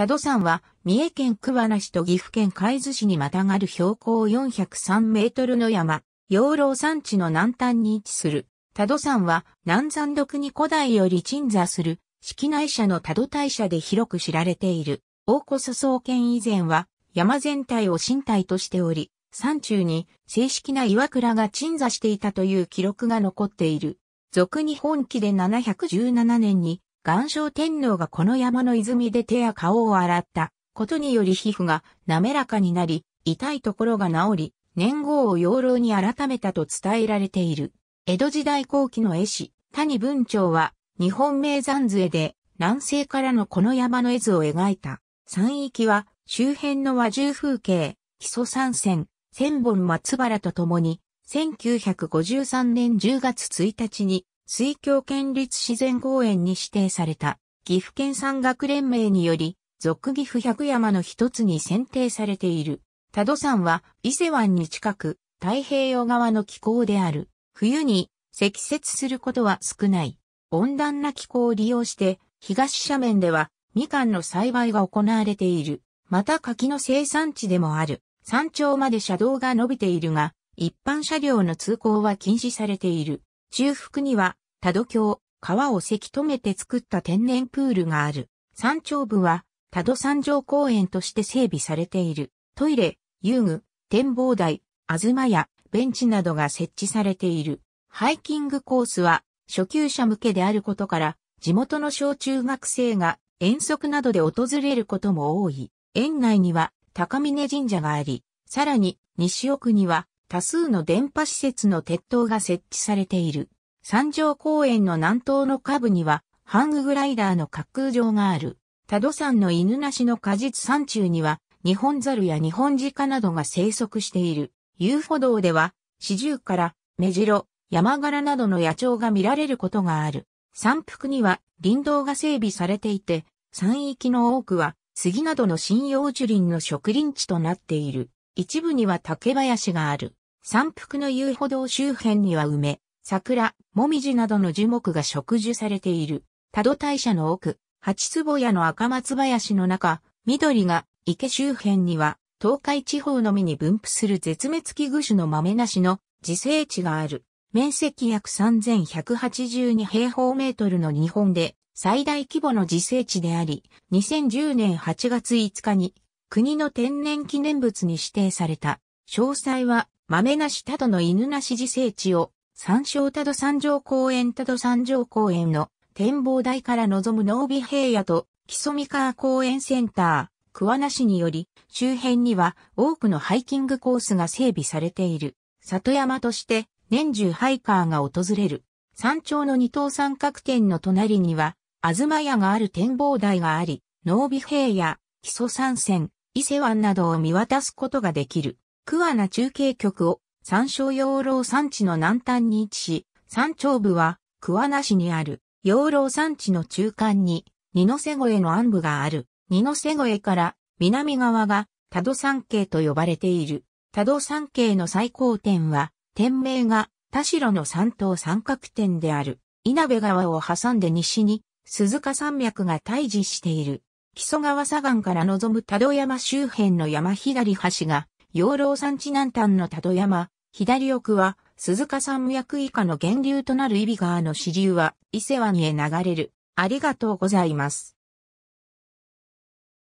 多度山は三重県桑名市と岐阜県海津市にまたがる標高403メートルの山、養老山地の南端に位置する。多度山は南山麓に古代より鎮座する、式内社の多度大社で広く知られている。大古祖創建以前は山全体を身体としており、山中に正式な岩倉が鎮座していたという記録が残っている。俗に本記で717年に岩礁天皇がこの山の泉で手や顔を洗ったことにより皮膚が滑らかになり、痛いところが治り、年号を養老に改めたと伝えられている。江戸時代後期の絵師、谷文長は、日本名山図絵で、南西からのこの山の絵図を描いた。山域は、周辺の和獣風景、基礎山線、千本松原とともに、1953年10月1日に、水郷県立自然公園に指定された岐阜県山岳連盟により、俗岐阜百山の一つに選定されている。多度山は伊勢湾に近く太平洋側の気候である。冬に積雪することは少ない。温暖な気候を利用して東斜面ではみかんの栽培が行われている。また柿の生産地でもある。山頂まで車道が伸びているが、一般車両の通行は禁止されている。中腹には多度橋、川をせき止めて作った天然プールがある。山頂部は、多度山上公園として整備されている。トイレ、遊具、展望台、あずまや、ベンチなどが設置されている。ハイキングコースは、初級者向けであることから、地元の小中学生が遠足などで訪れることも多い。園内には高峰神社があり、さらに西奥には多数の電波施設の鉄塔が設置されている。三条公園の南東の下部には、ハンググライダーの滑空場がある。多度山の犬なしの果実山中には、日本猿や日本鹿などが生息している。遊歩道では、四十から、メジロ、ヤマガラなどの野鳥が見られることがある。山腹には林道が整備されていて、山域の多くは杉などの針葉樹林の植林地となっている。一部には竹林がある。山腹の遊歩道周辺には梅、桜、もみじなどの樹木が植樹されている。多度大社の奥、八坪屋の赤松林の中、緑が池周辺には、東海地方のみに分布する絶滅危惧種の豆なしの自生地がある。面積約3182平方メートルの日本で最大規模の自生地であり、2010年8月5日に国の天然記念物に指定された。詳細は豆なし多度の犬なし自生地を三椒多度三条公園多度三条公園の展望台から望む濃尾平野と木曽三河公園センター、桑名市により、周辺には多くのハイキングコースが整備されている。里山として年中ハイカーが訪れる。山頂の二等三角点の隣には、東屋がある展望台があり、濃尾平野、木曽山線、伊勢湾などを見渡すことができる。桑名中継局を山椒養老山地の南端に位置し、山頂部は桑名市にある養老山地の中間に二の瀬越の暗部がある。二の瀬越から南側が多度山系と呼ばれている。多度山系の最高点は、天名が田代の山東三角点である。稲部川を挟んで西に鈴鹿山脈が対峙している。木曽川左岸から望む多度山周辺の山左端が養老山地南端の多度山、左奥は、鈴鹿山脈以下の源流となる揖斐川の支流は、伊勢湾へ流れる。ありがとうございます。